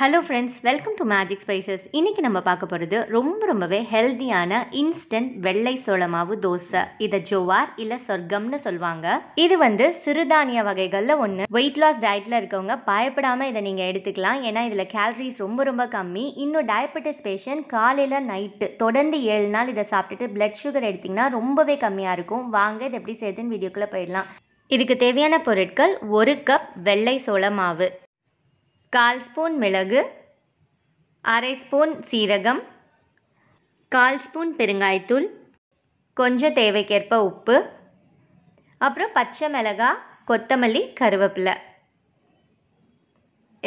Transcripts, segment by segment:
hello friends welcome to magic spices இன்றைக்கி நம்ம பார்க்க போகிறது ரொம்ப ரொம்பவே ஹெல்த்தியான இன்ஸ்டன்ட் வெள்ளை மாவு தோசை இதை ஜோவார் இல்லை சொர்க்கம்னு சொல்லுவாங்க இது வந்து சிறுதானிய வகைகளில் ஒன்று வெயிட் லாஸ் டயட்டில் இருக்கவங்க பயப்படாமல் இதை நீங்கள் எடுத்துக்கலாம் ஏன்னா இதில் கேலரிஸ் ரொம்ப ரொம்ப கம்மி இன்னும் டயபெட்டிஸ் பேஷண்ட் காலையில் நைட்டு தொடர்ந்து ஏழு நாள் இதை சாப்பிட்டுட்டு பிளட் சுகர் எடுத்திங்கன்னா ரொம்பவே கம்மியாக இருக்கும் வாங்க இது எப்படி சேர்த்துன்னு வீடியோக்குள்ளே போயிடலாம் இதுக்கு தேவையான பொருட்கள் ஒரு கப் வெள்ளை சோள மாவு கால் ஸ்பூன் மிளகு அரை ஸ்பூன் சீரகம் கால் ஸ்பூன் பெருங்காயத்தூள் கொஞ்சம் தேவைக்கேற்ப உப்பு அப்புறம் பச்சை மிளகா கொத்தமல்லி கருவேப்பிலை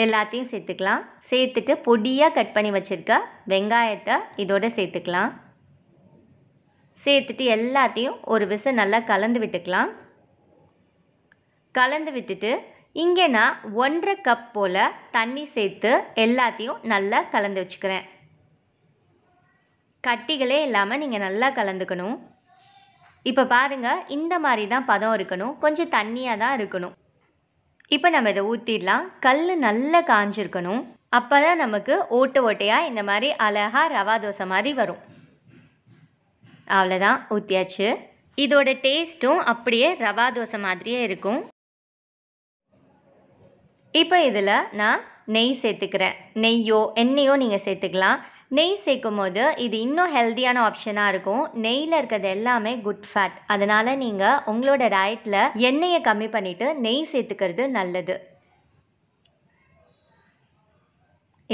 எல்லாத்தையும் சேர்த்துக்கலாம் சேர்த்துட்டு பொடியாக கட் பண்ணி வச்சுருக்க வெங்காயத்தை இதோட சேர்த்துக்கலாம் சேர்த்துட்டு எல்லாத்தையும் ஒரு விசை நல்லா கலந்து விட்டுக்கலாம் கலந்து விட்டுட்டு இங்கே நான் ஒன்றரை கப் போல் தண்ணி சேர்த்து எல்லாத்தையும் நல்லா கலந்து வச்சுக்கிறேன் கட்டிகளே இல்லாமல் நீங்கள் நல்லா கலந்துக்கணும் இப்போ பாருங்கள் இந்த மாதிரி தான் பதம் இருக்கணும் கொஞ்சம் தண்ணியாக தான் இருக்கணும் இப்போ நம்ம இதை ஊற்றிடலாம் கல் நல்லா காஞ்சிருக்கணும் அப்போ தான் நமக்கு ஓட்டு ஓட்டையாக இந்த மாதிரி அழகாக ரவா தோசை மாதிரி வரும் அவ்வளோதான் ஊற்றியாச்சு இதோட டேஸ்ட்டும் அப்படியே ரவா தோசை மாதிரியே இருக்கும் இப்போ இதில் நான் நெய் சேர்த்துக்கிறேன் நெய்யோ எண்ணெயோ நீங்கள் சேர்த்துக்கலாம் நெய் சேர்க்கும் போது இது இன்னும் ஹெல்த்தியான ஆப்ஷனாக இருக்கும் நெய்யில் இருக்கிறது எல்லாமே குட் ஃபேட் அதனால் நீங்கள் உங்களோட டயட்டில் எண்ணெயை கம்மி பண்ணிவிட்டு நெய் சேர்த்துக்கிறது நல்லது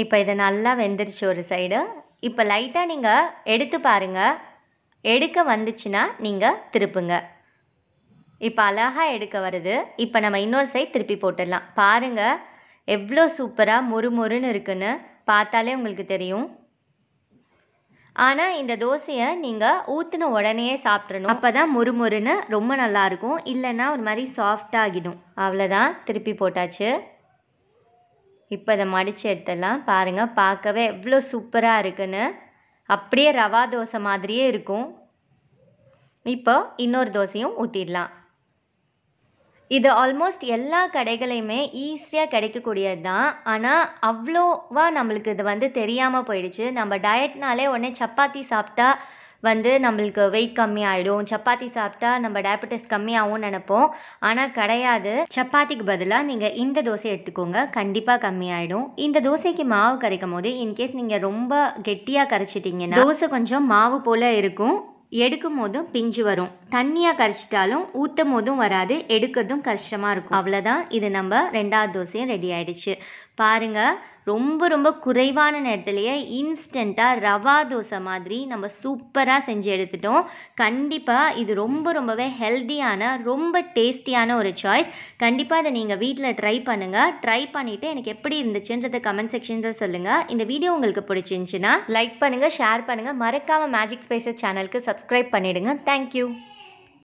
இப்போ இதை நல்லா வெந்துருச்சு ஒரு சைடு இப்போ லைட்டாக நீங்கள் எடுத்து பாருங்கள் எடுக்க வந்துச்சுன்னா நீங்கள் திருப்புங்க இப்போ அழகாக எடுக்க வருது இப்போ நம்ம இன்னொரு சைட் திருப்பி போட்டுடலாம் பாருங்கள் எவ்வளோ சூப்பராக மொறு மொறுன்னு இருக்குன்னு பார்த்தாலே உங்களுக்கு தெரியும் ஆனால் இந்த தோசையை நீங்கள் ஊற்றின உடனேயே சாப்பிட்றணும் அப்போ தான் முறுமுறுன்னு ரொம்ப நல்லாயிருக்கும் இல்லைன்னா ஒரு மாதிரி சாஃப்டாகிடும் அவ்வளோதான் திருப்பி போட்டாச்சு இப்போ அதை மடித்து எடுத்துடலாம் பாருங்கள் பார்க்கவே எவ்வளோ சூப்பராக இருக்குன்னு அப்படியே ரவா தோசை மாதிரியே இருக்கும் இப்போ இன்னொரு தோசையும் ஊற்றிடலாம் இது ஆல்மோஸ்ட் எல்லா கடைகளையுமே ஈஸியாக கிடைக்கக்கூடியது தான் ஆனால் அவ்வளோவா நம்மளுக்கு இது வந்து தெரியாமல் போயிடுச்சு நம்ம டயட்னாலே உடனே சப்பாத்தி சாப்பிட்டா வந்து நம்மளுக்கு வெயிட் ஆகிடும் சப்பாத்தி சாப்பிட்டா நம்ம டயபெட்டிஸ் கம்மியாகவும் நினைப்போம் ஆனால் கிடையாது சப்பாத்திக்கு பதிலாக நீங்கள் இந்த தோசை எடுத்துக்கோங்க கண்டிப்பாக கம்மியாயிடும் இந்த தோசைக்கு மாவு கரைக்கும் போது இன்கேஸ் நீங்கள் ரொம்ப கெட்டியாக கரைச்சிட்டிங்கன்னா தோசை கொஞ்சம் மாவு போல் இருக்கும் எடுக்கும் போதும் பிஞ்சு வரும் தண்ணியாக கரைச்சிட்டாலும் ஊற்றும் போதும் வராது எடுக்கிறதும் கஷ்டமாக இருக்கும் அவ்வளோதான் இது நம்ம ரெண்டாவது தோசையும் ரெடி ஆயிடுச்சு பாருங்கள் ரொம்ப ரொம்ப குறைவான நேரத்துலேயே இன்ஸ்டண்ட்டாக ரவா தோசை மாதிரி நம்ம சூப்பராக செஞ்சு எடுத்துட்டோம் கண்டிப்பாக இது ரொம்ப ரொம்பவே ஹெல்த்தியான ரொம்ப டேஸ்டியான ஒரு சாய்ஸ் கண்டிப்பாக அதை நீங்கள் வீட்டில் ட்ரை பண்ணுங்கள் ட்ரை பண்ணிவிட்டு எனக்கு எப்படி இருந்துச்சுன்றத கமெண்ட் செக்ஷனில் சொல்லுங்கள் இந்த வீடியோ உங்களுக்கு பிடிச்சிருந்துச்சுன்னா லைக் பண்ணுங்கள் ஷேர் பண்ணுங்கள் மறக்காமல் மேஜிக் ஸ்பைசஸ் சேனலுக்கு சப்ஸ்கிரைப் பண்ணிவிடுங்க தேங்க்யூ